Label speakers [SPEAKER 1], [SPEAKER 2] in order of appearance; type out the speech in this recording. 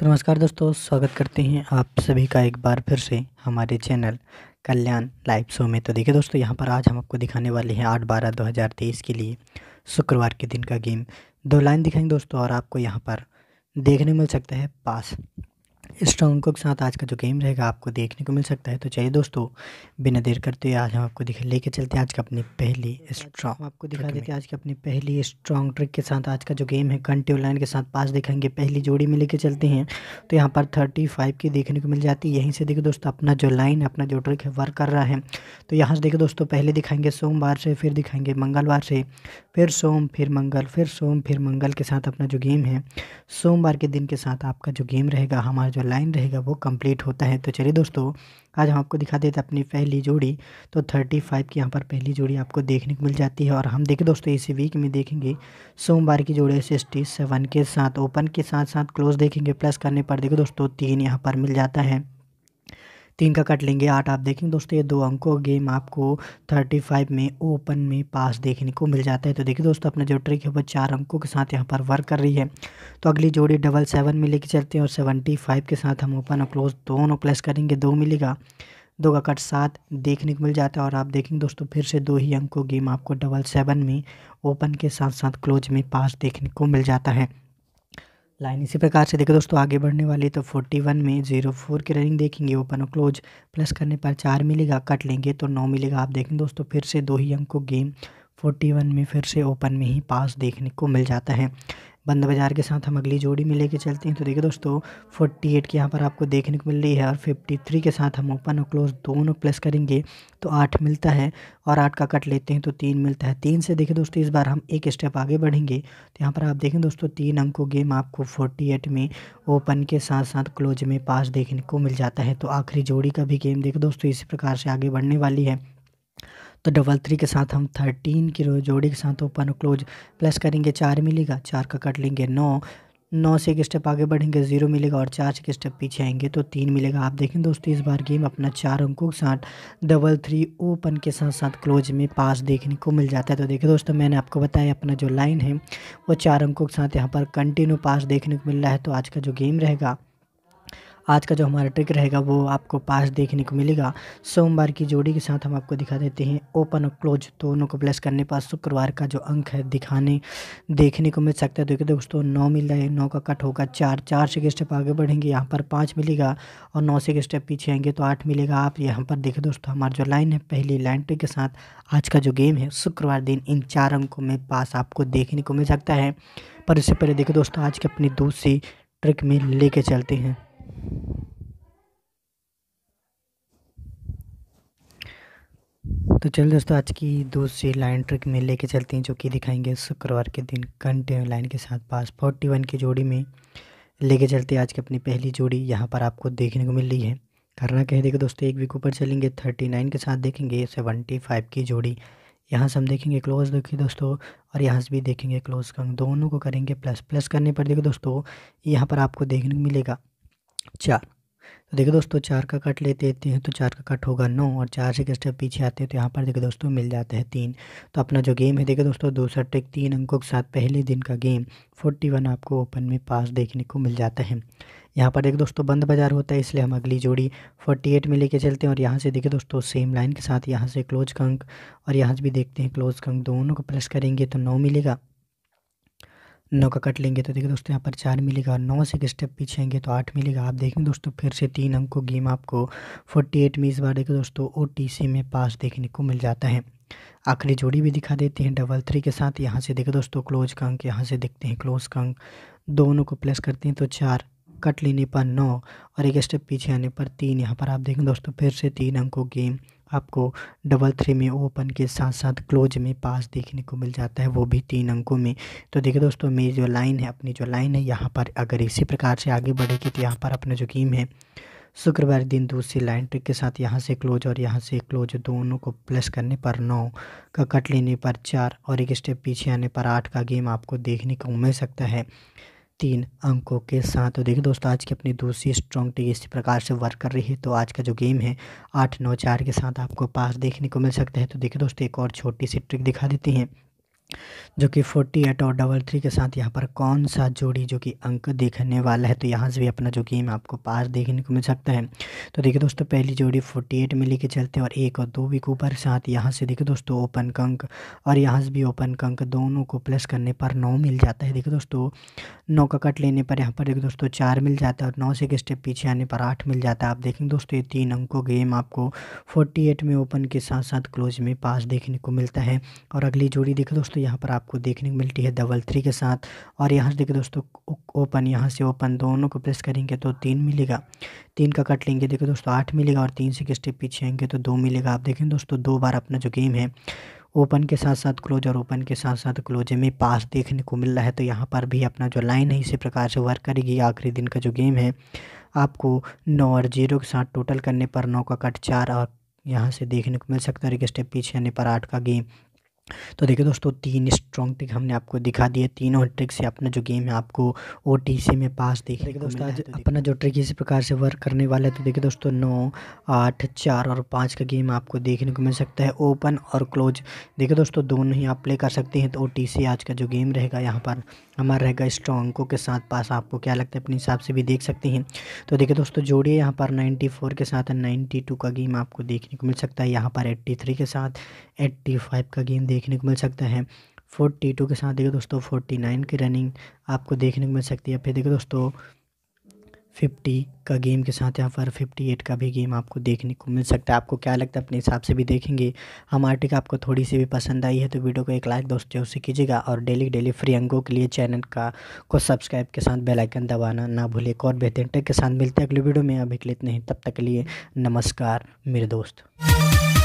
[SPEAKER 1] तो नमस्कार दोस्तों स्वागत करते हैं आप सभी का एक बार फिर से हमारे चैनल कल्याण लाइव शो में तो देखिए दोस्तों यहाँ पर आज हम आपको दिखाने वाले हैं आठ बारह दो हज़ार तेईस के लिए शुक्रवार के दिन का गेम दो लाइन दिखाएंगे दोस्तों और आपको यहाँ पर देखने मिल सकता है पास स्ट्रॉन्ग के साथ आज का जो गेम रहेगा आपको देखने को मिल सकता है तो चलिए दोस्तों बिना देर करते हुए आज हम आपको दिखा लेके चलते हैं आज का अपनी पहली स्ट्रॉन्ग आपको दिखा देते हैं आज की अपनी पहली स्ट्रॉन्ग ट्रिक के साथ आज का जो गेम है कंट्यू लाइन के साथ पास दिखाएंगे पहली जोड़ी में लेके चलते हैं तो यहाँ पर थर्टी फाइव की देखने को मिल जाती है यहीं से देखो दोस्तों अपना जो लाइन अपना जो ट्रिक है वर्क कर रहा है तो यहाँ से देखो दोस्तों पहले दिखाएंगे सोमवार से फिर दिखाएंगे मंगलवार से फिर सोम फिर मंगल फिर सोम फिर मंगल के साथ अपना जो गेम है सोमवार के दिन के साथ आपका जो गेम रहेगा हमारा जो लाइन रहेगा वो कंप्लीट होता है तो चलिए दोस्तों आज हम आपको दिखा देते हैं अपनी पहली जोड़ी तो थर्टी फाइव की यहाँ पर पहली जोड़ी आपको देखने को मिल जाती है और हम देखें दोस्तों इसी वीक में देखेंगे सोमवार की जोड़ी सिक्सटी सेवन के साथ ओपन के साथ साथ क्लोज देखेंगे प्लस करने पर देखो दोस्तों तीन यहाँ पर मिल जाता है तीन का कट लेंगे आठ आप देखेंगे दोस्तों ये दो अंकों गेम आपको थर्टी फाइव में ओपन में पास देखने को मिल जाता है तो देखिए दोस्तों अपने जो ट्रिक है वो चार अंकों के साथ यहाँ पर वर्क कर रही है तो अगली जोड़ी डबल सेवन में लेके चलते हैं और सेवेंटी फाइव के साथ हम ओपन और क्लोज दोनों प्लस करेंगे दो मिलेगा दो का कट सात देखने को मिल जाता है और आप देखेंगे दोस्तों फिर से दो ही अंकों गेम आपको डबल सेवन में ओपन के साथ साथ क्लोज में पास देखने को मिल जाता है लाइन इसी प्रकार से देखें दोस्तों आगे बढ़ने वाली तो 41 में जीरो फोर की रनिंग देखेंगे ओपन और क्लोज प्लस करने पर चार मिलेगा कट लेंगे तो नौ मिलेगा आप देखें दोस्तों फिर से दो ही अंक को गेम 41 में फिर से ओपन में ही पास देखने को मिल जाता है बंद बाजार के साथ हम अगली जोड़ी में लेके चलते हैं तो देखिए दोस्तों फोर्टी एट की यहाँ पर आपको देखने को मिल रही है और फिफ्टी थ्री के साथ हम ओपन और क्लोज दोनों प्लस करेंगे तो आठ मिलता है और आठ का कट लेते हैं तो तीन मिलता है तीन से देखिए दोस्तों इस बार हम एक स्टेप आगे बढ़ेंगे तो यहाँ पर आप देखें दोस्तों तीन अंकों गेम आपको एट में ओपन के साथ साथ क्लोज में पास देखने को मिल जाता है तो आखिरी जोड़ी का भी गेम देखो दोस्तों इसी प्रकार से आगे बढ़ने वाली है तो डबल थ्री के साथ हम थर्टीन की जोड़ी के साथ ओपन क्लोज प्लस करेंगे चार मिलेगा चार का कट लेंगे नौ नौ से एक स्टेप आगे बढ़ेंगे जीरो मिलेगा और चार से एक स्टेप पीछे आएंगे तो तीन मिलेगा आप देखें दोस्तों इस बार गेम अपना चार अंकों के साथ डबल थ्री ओपन के साथ साथ क्लोज में पास देखने को मिल जाता है तो देखिए दोस्तों मैंने आपको बताया अपना जो लाइन है वो चार अंकों के साथ यहाँ पर कंटिन्यू पास देखने को मिल रहा है तो आज का जो गेम रहेगा आज का जो हमारा ट्रिक रहेगा वो आपको पास देखने को मिलेगा सोमवार की जोड़ी के साथ हम आपको दिखा देते हैं ओपन और क्लोज दोनों को प्लस करने पर शुक्रवार का जो अंक है दिखाने देखने को मिल सकता है तो देखिए दोस्तों नौ मिल रहा है नौ का कट होगा चार चार से एक स्टेप आगे बढ़ेंगे यहाँ पर पाँच मिलेगा और नौ से एक स्टेप पीछे आएंगे तो आठ मिलेगा आप यहाँ पर देखें दोस्तों हमारा जो लाइन है पहली लाइन ट्रिक के साथ आज का जो गेम है शुक्रवार दिन इन चार अंकों में पास आपको देखने को मिल सकता है पर इससे पहले देखो दोस्तों आज के अपनी दूसरी ट्रिक में लेके चलते हैं तो चलो दोस्तों आज की दूसरी लाइन ट्रिक में लेके चलते हैं जो कि दिखाएंगे शुक्रवार के दिन कंटिन्यू लाइन के साथ पास फोर्टी वन की जोड़ी में लेके चलते आज की अपनी पहली जोड़ी यहाँ पर आपको देखने को मिल रही है करना कह देखो दोस्तों एक वीक ऊपर चलेंगे थर्टी नाइन के साथ देखेंगे सेवेंटी फाइव की जोड़ी यहाँ से हम देखेंगे क्लोज देखिए दोस्तों और यहाँ से भी देखेंगे क्लोज कंग दोनों को करेंगे प्लस प्लस करने पर देखो दोस्तों यहाँ पर आपको देखने को मिलेगा चार तो देखिए दोस्तों चार का कट लेते देते हैं तो चार का कट होगा नौ और चार से एक स्टेप पीछे आते हैं तो यहाँ पर देखिए दोस्तों मिल जाता है तीन तो अपना जो गेम है देखिए दोस्तों दूसरा टेक तीन अंकों के साथ पहले दिन का गेम फोर्टी वन आपको ओपन में पास देखने को मिल जाता है यहाँ पर देखिए दोस्तों बंद बाजार होता है इसलिए हम अगली जोड़ी फोर्टी एट में लेके चलते हैं और यहाँ से देखिए दोस्तों सेम लाइन के साथ यहाँ से क्लोज कंक और यहाँ से भी देखते हैं क्लोज कंक दोनों को प्रेस करेंगे तो नौ मिलेगा नौ का कट लेंगे तो देखिए दोस्तों यहाँ पर चार मिलेगा और नौ से एक स्टेप पीछेंगे तो आठ मिलेगा आप देखेंगे दोस्तों फिर से तीन अंक को गेम आपको फोर्टी एट में इस बार देखिए दोस्तों ओ में पास देखने को मिल जाता है आखिरी जोड़ी भी दिखा देते हैं डबल थ्री के साथ यहाँ से देखो दोस्तों क्लोज का अंक यहाँ से देखते हैं क्लोज का अंक दोनों को प्लस करते हैं तो चार कट लेने पर नौ और एक स्टेप पीछे आने पर तीन यहाँ पर आप देखें दोस्तों फिर से तीन अंकों गेम आपको डबल थ्री में ओपन के साथ साथ क्लोज में पास देखने को मिल जाता है वो भी तीन अंकों में तो देखिए दोस्तों मेरी जो लाइन है अपनी जो लाइन है यहाँ पर अगर इसी प्रकार से आगे बढ़ेगी तो यहाँ पर अपना जो गेम है शुक्रवार दिन दूसरी लाइन ट्रिक के साथ यहाँ से क्लोज और यहाँ से क्लोज दोनों को प्लस करने पर नौ का कट लेने पर चार और एक स्टेप पीछे आने पर आठ का गेम आपको देखने को मिल सकता है तीन अंकों के साथ तो देखिए दोस्तों आज की अपनी दूसरी स्ट्रॉन्ग टीम इसी प्रकार से वर्क कर रही है तो आज का जो गेम है आठ नौ चार के साथ आपको पास देखने को मिल सकता है तो देखिए दोस्तों एक और छोटी सी ट्रिक दिखा देती हैं जो कि फोर्टी एट और डबल थ्री के साथ यहाँ पर कौन सा जोड़ी जो कि अंक देखने वाला है तो यहाँ से भी अपना जो गेम आपको पास देखने को मिल सकता है तो देखिए दोस्तों पहली जोड़ी फोर्टी एट में लेके चलते हैं और एक और दो भी के ऊपर साथ यहाँ से देखिए दोस्तों ओपन कंक और यहाँ से भी ओपन कंक दोनों को प्लस करने पर नौ मिल जाता है देखिए दोस्तों नौ का कट लेने पर यहाँ पर देखिए दोस्तों चार मिल जाता है और नौ से एक स्टेप पीछे आने पर आठ मिल जाता है आप देखेंगे दोस्तों ये तीन अंकों गेम आपको फोर्टी एट में ओपन के साथ साथ क्लोज में पास देखने को मिलता है और अगली जोड़ी देखिए दोस्तों दोस्तों यहाँ पर आपको देखने को मिलती है डबल थ्री के साथ और यहाँ से देखिए दोस्तों ओपन यहाँ से ओपन दोनों को प्रेस करेंगे तो तीन मिलेगा तीन का कट लेंगे देखिए दोस्तों आठ मिलेगा और तीन से एक स्टेप पीछे आएंगे तो दो मिलेगा आप देखें दोस्तों दो बार अपना जो गेम है ओपन के साथ साथ क्लोज और ओपन के साथ साथ क्लोज में पास देखने को मिल रहा है तो यहाँ पर भी अपना जो लाइन है इसी प्रकार से वर्क करेगी आखिरी दिन का जो गेम है आपको नौ और जीरो के साथ टोटल करने पर नौ का कट चार और यहाँ से देखने को मिल सकता है एक स्टेप पीछे आने पर आठ का गेम तो देखिए दोस्तों तीन स्ट्रॉन्ग ट्रिक हमने आपको दिखा दिए तीनों ट्रिक से अपना जो गेम है आपको ओ में पास देखे को दोस्तों आज तो अपना जो ट्रिक इसी प्रकार से वर्क करने वाला है तो देखिए दोस्तों नौ आठ चार और पाँच का गेम आपको देखने को मिल सकता है ओपन और क्लोज देखिए दोस्तों दोनों ही आप प्ले कर सकते हैं तो ओ आज का जो गेम रहेगा यहाँ पर हमारा रहेगा स्ट्रॉन्ग अंकों के साथ पास आपको क्या लगता है अपने हिसाब से भी देख सकते हैं तो देखिए दोस्तों जोड़िए यहाँ पर 94 के साथ 92 का गेम आपको देखने को मिल सकता है यहाँ पर 83 के साथ 85 का गेम देखने को मिल सकता है 42 के साथ देखिए दोस्तों 49 की रनिंग आपको देखने को मिल सकती है फिर देखिए दोस्तों फिफ्टी का गेम के साथ यहाँ पर फिफ्टी एट का भी गेम आपको देखने को मिल सकता है आपको क्या लगता है अपने हिसाब से भी देखेंगे हम आर्टिक आपको थोड़ी सी भी पसंद आई है तो वीडियो को एक लाइक दोस्तों उसे कीजिएगा और डेली डेली फ्री अंगों के लिए चैनल का को सब्सक्राइब के साथ बेलाइकन दबाना ना भूले एक और बेहतरीन टेक के साथ मिलते हैं अगले वीडियो में अभी के लिए इतने तब तक के लिए नमस्कार मेरे दोस्त